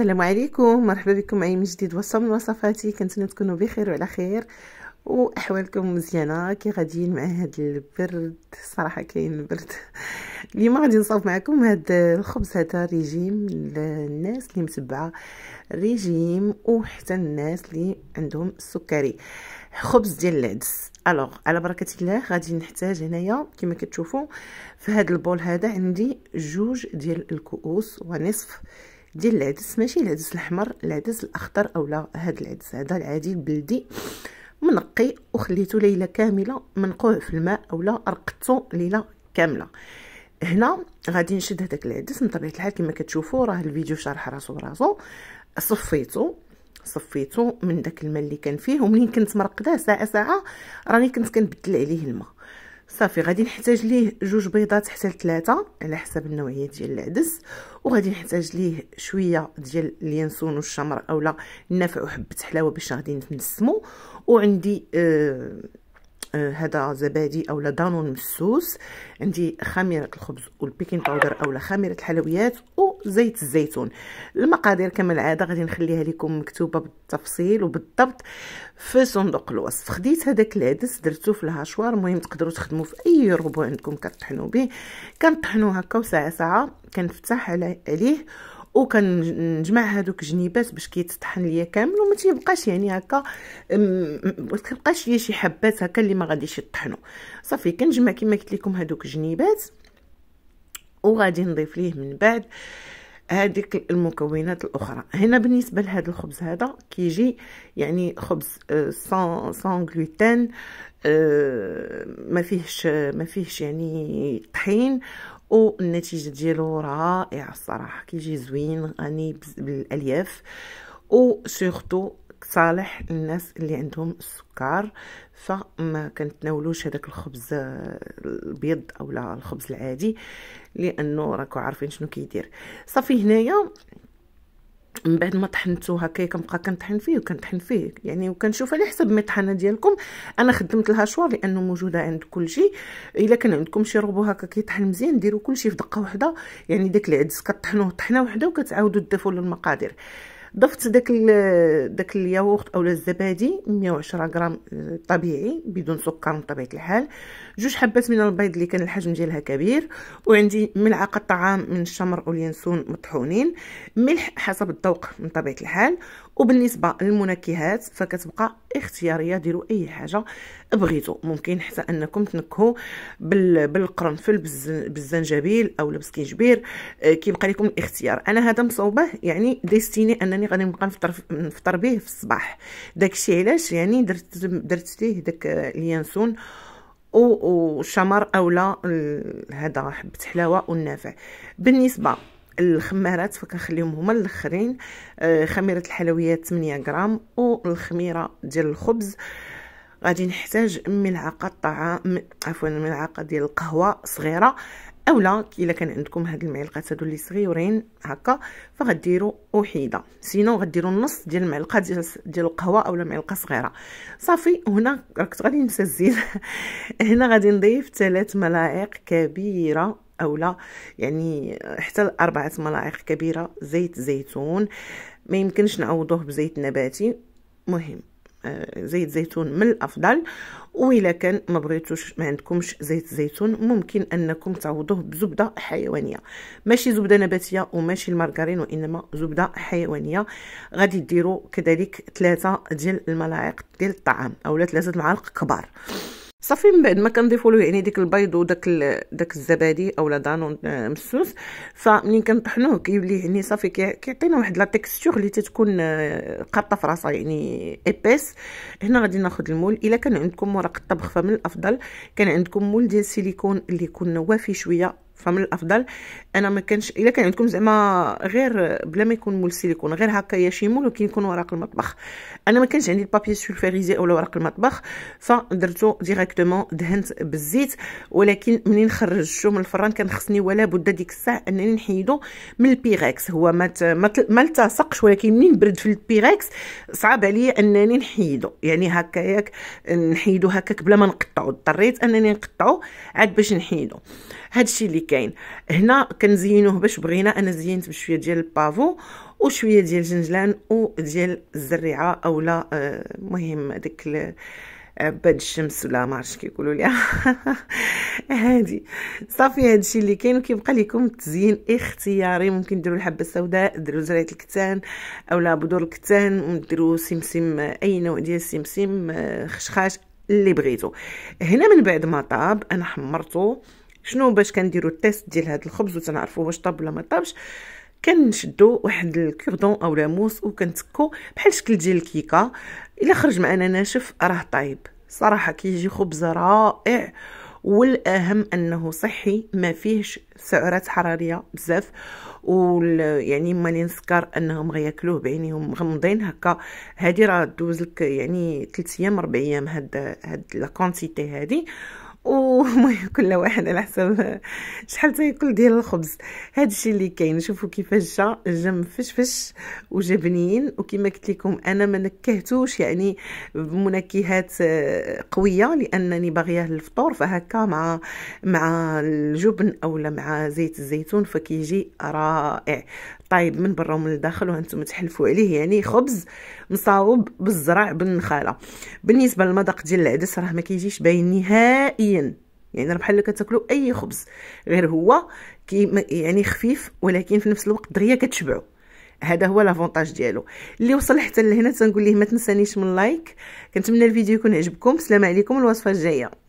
السلام عليكم مرحبا بكم معايا من جديد وصفه من وصفاتي كنتمنى تكونوا بخير وعلى خير واحوالكم مزيانه كي غاديين مع هاد البرد صراحه كاين البرد اليوم غادي نصاوب معكم هاد الخبز هذا ريجيم للناس اللي متبعه ريجيم وحتى الناس اللي عندهم السكري خبز ديال العدس الوغ على بركه الله غادي نحتاج هنايا كما كتشوفوا في هذا البول هذا عندي جوج ديال الكؤوس ونصف ديال العدس ماشي العدس الاحمر العدس الاخضر اولا هذا العدس هذا العادي البلدي منقي وخليته ليله كامله منقوع في الماء اولا رقدته ليله كامله هنا غادي نشد هذاك العدس من طبيعه الحال كما كتشوفوا راه الفيديو شارح راسو براسو صفيته صفيته من داك الماء اللي كان فيه ومنين كنت مرقداه ساعه ساعه راني كنت كنبدل عليه الماء صافي غادي نحتاج ليه جوج بيضات حتى لثلاثه على حسب النوعيه ديال العدس وغادي نحتاج ليه شويه ديال اليانسون والشمر اولا النفع وحبه حلاوه باش غادي نسمو وعندي آه هذا زبادي اولا دانون مسوس عندي خميره الخبز والبيكين باودر اولا خميره الحلويات وزيت الزيتون المقادير كما العاده غادي نخليها لكم مكتوبه بالتفصيل وبالضبط في صندوق الوصف خديت هذاك العدس درتو في الهاشوار المهم تقدروا تخدموا في اي روبو عندكم كطحنوا به كنطحنوه هكا وساعه ساعه كنفتح عليه وكنجمع هادوك جنيبات باش كيتطحن ليا كامل وما تيبقاش يعني هكا ما تبقاش ليا شي حبات هكا اللي ما غاديش يطحنوا صافي كنجمع كما قلت لكم هادوك جنيبات وغادي نضيف ليه من بعد هذيك المكونات الاخرى هنا بالنسبه لهذا الخبز هذا كيجي يعني خبز سان سان غلوتين ما فيهش ما فيهش يعني طحين والنتيجه ديالو رائعه الصراحه كيجي زوين غني بالالياف وسورتو صالح الناس اللي عندهم السكر فما كنتناولوش هذاك الخبز آه، الابيض اولا الخبز العادي لانه راكو عارفين شنو كيدير صافي هنايا من بعد ما طحنتو هكا كنبقى كنطحن فيه وكنطحن فيه يعني وكنشوف على حسب المطحنه ديالكم انا خدمت الهاشوار لانه موجوده عند كلشي الا كان عندكم شي روبو هكا كيطحن مزيان ديروا كلشي في دقه واحده يعني داك العدس كطحنوه طحنه واحده وكتعاودوا تضيفوا للمقادير ضفت داك داك الياغورت اولا الزبادي 110 غرام آه، طبيعي بدون سكر بطبيعه الحال جوج حبات من البيض اللي كان الحجم ديالها كبير وعندي ملعقه طعام من الشمر واليانسون مطحونين ملح حسب الذوق بطبيعه الحال وبالنسبه للمنكهات فكتبقى اختياريه ديروا اي حاجه بغيتو ممكن حتى انكم تنكهوا بالقرنفل بالزنجبيل او بالسكينجبير آه، كيبقى لكم الاختيار انا هذا مصوبه يعني ديستيني انني غادي نبقى نفطر نفطر به في الصباح داكشي علاش يعني درت درت ليه داك اليانسون او الشمر اولا هذا حبه حلاوه والنافع بالنسبه الخمارات فكنخليهم هما الاخرين آه، خميره الحلويات 8 غرام والخميره ديال الخبز غادي نحتاج ملعقه طعام عفوا ملعقه ديال القهوه صغيره اولا الا كان عندكم هاد المعلقات هادو اللي صغيورين هكا فغديروا وحيده سينو غديروا نص ديال المعلقه ديال ديال القهوه اولا معلقه صغيره صافي هنا كنت غادي نسى الزيت هنا غادي نضيف ثلاث ملاعق كبيره او لا يعني حتى اربعه ملاعق كبيره زيت زيتون ما يمكنش نعوضوه بزيت نباتي مهم آه، زيت زيتون من الافضل وإلا كان ما بغيتوش ما عندكمش زيت زيتون ممكن انكم تعوضوه بزبده حيوانيه ماشي زبده نباتيه وماشي المارغرين وانما زبده حيوانيه غادي ديروا كذلك ثلاثه ديال الملاعق ديال الطعام اولا ثلاثه معالق كبار صافي من بعد ما كنضيفوا له يعني ديك البيض وداك داك الزبادي اولا دانون آه، مسوس فمنين كنطحنوه كيولي يعني صافي كيعطينا واحد لا تيكستور اللي تتكون آه، قاطه في راسها يعني ايبيس هنا غادي ناخذ المول الا كان عندكم ورق الطبخ فمن الافضل كان عندكم مول ديال السيليكون اللي يكون وافي شويه فمن الافضل انا ما كانش الا كان عندكم زعما غير بلا ما يكون مول سيليكون غير هكا مول وكي يكون ورق المطبخ انا ما كانش عندي البابي سولفيريزي ولا ورق المطبخ فدرتو ديريكتومون دهنت بالزيت ولكن منين خرجتو من الفران كان خصني ولا بد ديك الساعه انني نحيدو من البيغاكس هو ما ما التصقش ولكن منين برد في البيغاكس صعب عليا انني نحيدو يعني هكاياك نحيدو هكاك بلا ما نقطعو اضطريت انني نقطعو عاد باش نحيدو هادشي اللي كاين هنا كنزينوه باش بغينا انا زينت بشويه ديال البافو وشويه ديال الجنجلان وديال الزريعه اولا المهم آه، داك عباد آه، الشمس ولا ما عرفتش كيقولوا ليها هادي صافي هادشي اللي كاين وكيبقى لكم التزيين اختياري ممكن ديروا الحبه السوداء ديروا زريعه الكتان اولا بذور الكتان ديروا سمسم اي نوع ديال السمسم آه، خشخاش اللي بغيتو هنا من بعد ما طاب انا حمرته شنو باش كنديروا التيست ديال هذا الخبز وتنعرفوا واش طاب ولا ما طابش كنشدو واحد الكوردون او لاموس وكنتكو بحال شكل ديال الكيكه الا خرج معنا ناشف راه طايب صراحه كيجي خبز رائع والاهم انه صحي ما فيهش سعرات حراريه بزاف و يعني ما نسكر انهم غياكلوه بعينيهم مغمضين هكا هادي راه دوز لك يعني 3 ايام 4 ايام هاد هاد لا كونتيتي هادي كل واحد على حسب شحال تاكل ديال الخبز هذا الشيء اللي كاين شوفوا كيفاش جا جم فشفش وجبنين وكما قلت لكم انا ما نكهتوش يعني بمنكهات آه، قويه لانني باغياه للفطور فهكا مع مع الجبن اولا مع زيت الزيتون فكيجي رائع طايب من برا ومن الداخل وهانتم تحلفوا عليه يعني خبز مصاوب بالزرع بالنخاله بالنسبه للمذاق ديال العدس راه ما كيجيش باين نهائيا يعني يعني بحال اللي كتاكلوا اي خبز غير هو كي يعني خفيف ولكن في نفس الوقت دغيا كتشبعوا هذا هو لافونتاج ديالو اللي وصل حتى لهنا تنقول ليه ما تنسانيش من لايك كنتمنى الفيديو يكون عجبكم سلام عليكم الوصفه الجايه